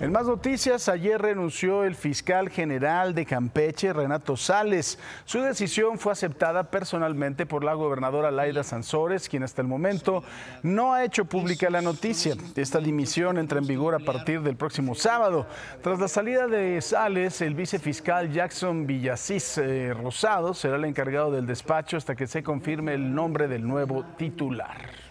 En más noticias, ayer renunció el fiscal general de Campeche, Renato Sales. Su decisión fue aceptada personalmente por la gobernadora Laida Sansores, quien hasta el momento no ha hecho pública la noticia. Esta dimisión entra en vigor a partir del próximo sábado. Tras la salida de Sales, el vicefiscal Jackson Villasís eh, Rosado será el encargado del despacho hasta que se confirme el nombre del nuevo titular.